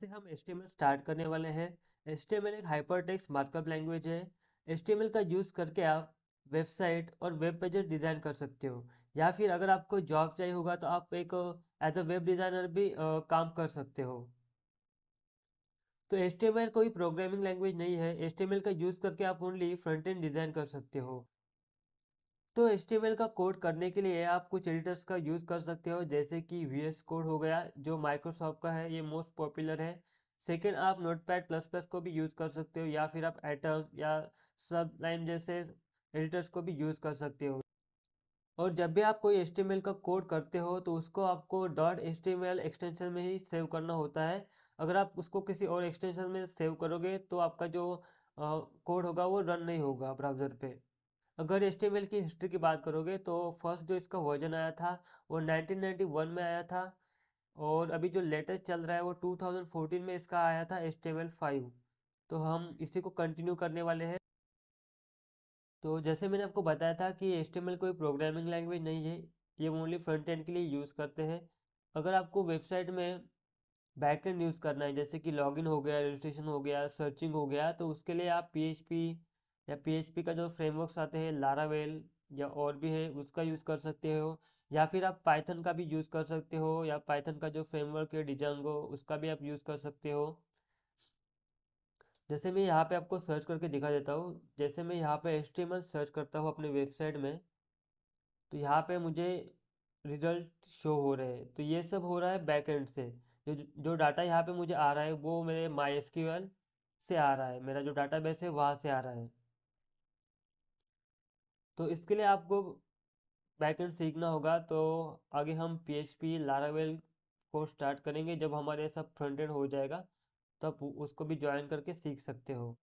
से हम HTML start करने वाले हैं HTML एक हाइपर टेक्स्ट मार्कअप लैंग्वेज है HTML का यूज़ करके आप वेबसाइट और वेब पेजेस डिज़ाइन कर सकते हो या फिर अगर आपको जॉब चाहिए होगा तो आप एक एज अ वेब डिज़ाइनर भी आ, काम कर सकते हो तो HTML कोई प्रोग्रामिंग लैंग्वेज नहीं है HTML का यूज़ करके आप ओनली फ्रंट एंड डिज़ाइन कर सकते हो तो एस का कोड करने के लिए आप कुछ एडिटर्स का यूज़ कर सकते हो जैसे कि वी कोड हो गया जो माइक्रोसॉफ्ट का है ये मोस्ट पॉपुलर है सेकेंड आप नोटपैड प्लस प्लस को भी यूज़ कर सकते हो या फिर आप एटम या सब लाइन जैसे एडिटर्स को भी यूज़ कर सकते हो और जब भी आप कोई एस का कोड करते हो तो उसको आपको डॉट एस एक्सटेंशन में ही सेव करना होता है अगर आप उसको किसी और एक्सटेंशन में सेव करोगे तो आपका जो कोड होगा वो रन नहीं होगा ब्राउज़र पे अगर एल की हिस्ट्री की बात करोगे तो फर्स्ट जो इसका वर्जन आया था वो 1991 में आया था और अभी जो लेटेस्ट चल रहा है वो 2014 में इसका आया था एल फाइव तो हम इसी को कंटिन्यू करने वाले हैं तो जैसे मैंने आपको बताया था कि एल कोई प्रोग्रामिंग लैंग्वेज नहीं है ये ओनली फ्रंट एंड के लिए यूज़ करते हैं अगर आपको वेबसाइट में बैक एंड यूज़ करना है जैसे कि लॉगिन हो गया रजिस्ट्रेशन हो गया सर्चिंग हो गया तो उसके लिए आप पी या पीएचपी का जो फ्रेमवर्क्स आते हैं लारावेल या और भी है उसका यूज़ कर सकते हो या फिर आप पाइथन का भी यूज़ कर सकते हो या पाइथन का जो फ्रेमवर्क है डिजांगो उसका भी आप यूज़ कर सकते हो जैसे मैं यहाँ पे आपको सर्च करके दिखा देता हूँ जैसे मैं यहाँ पे एस सर्च करता हूँ अपने वेबसाइट में तो यहाँ पे मुझे रिजल्ट शो हो रहे हैं तो ये सब हो रहा है बैक एंड से जो जो डाटा यहाँ पे मुझे आ रहा है वो मेरे माई से आ रहा है मेरा जो डाटा बेस है वहाँ से आ रहा है तो इसके लिए आपको बैकेंड सीखना होगा तो आगे हम पी एच पी लारावेल को स्टार्ट करेंगे जब हमारे सब फ्रंट एंड हो जाएगा तब उसको भी ज्वाइन करके सीख सकते हो